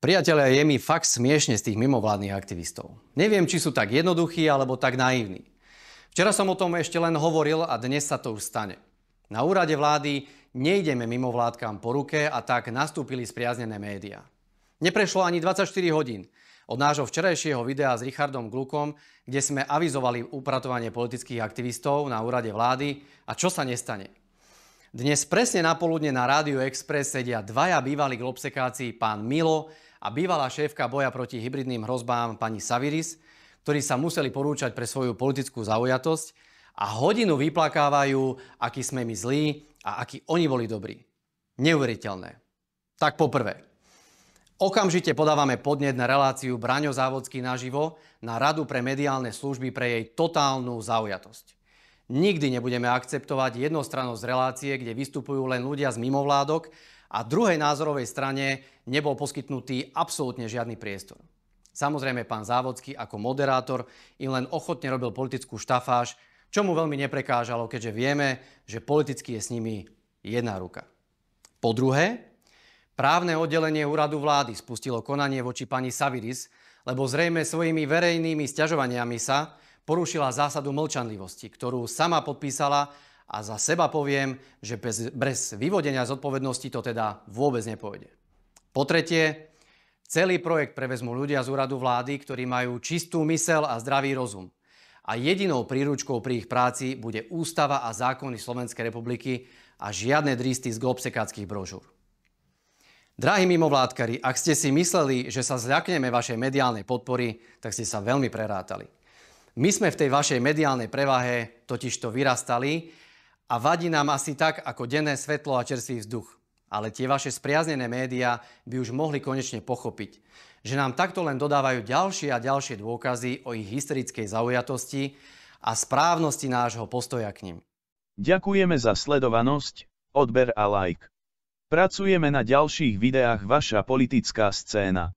Priatelia, je mi fakt smiešne z tých mimovládnych aktivistov. Neviem, či sú tak jednoduchí alebo tak naivní. Včera som o tom ešte len hovoril a dnes sa to už stane. Na úrade vlády nejdeme mimovládkam po ruke a tak nastúpili spriaznené médiá. Neprešlo ani 24 hodín od nášho včerajšieho videa s Richardom Glukom, kde sme avizovali upratovanie politických aktivistov na úrade vlády a čo sa nestane. Dnes presne napoludne na Rádiu Express sedia dvaja bývalí globsekáci pán Milo a bývalá šéfka boja proti hybridným hrozbám pani Saviris, ktorí sa museli porúčať pre svoju politickú zaujatosť a hodinu vyplakávajú, akí sme my zlí a akí oni boli dobrí. Neuveriteľné. Tak poprvé, Okamžite podávame podnet na reláciu Braňo Závodský naživo na Radu pre mediálne služby pre jej totálnu zaujatosť. Nikdy nebudeme akceptovať jednostrannosť relácie, kde vystupujú len ľudia z mimovládok a druhej názorovej strane nebol poskytnutý absolútne žiadny priestor. Samozrejme, pán Závodský ako moderátor im len ochotne robil politickú štafáž, čo mu veľmi neprekážalo, keďže vieme, že politicky je s nimi jedna ruka. Po druhé, právne oddelenie úradu vlády spustilo konanie voči pani Saviris, lebo zrejme svojimi verejnými sťažovaniami sa porušila zásadu mlčanlivosti, ktorú sama podpísala a za seba poviem, že bez, bez vyvodenia zodpovednosti to teda vôbec nepôjde. Po tretie, celý projekt prevezmú ľudia z úradu vlády, ktorí majú čistú mysel a zdravý rozum. A jedinou príručkou pri ich práci bude ústava a zákony Slovenskej republiky a žiadne dristy z globsekáckých brožúr. Drahí mimovládkari, ak ste si mysleli, že sa zľakneme vašej mediálnej podpory, tak ste sa veľmi prerátali. My sme v tej vašej mediálnej prevahe totižto vyrastali a vadí nám asi tak, ako denné svetlo a čerstvý vzduch. Ale tie vaše spriaznené médiá by už mohli konečne pochopiť, že nám takto len dodávajú ďalšie a ďalšie dôkazy o ich historickej zaujatosti a správnosti nášho postoja k nim. Ďakujeme za sledovanosť, odber a like. Pracujeme na ďalších videách Vaša politická scéna.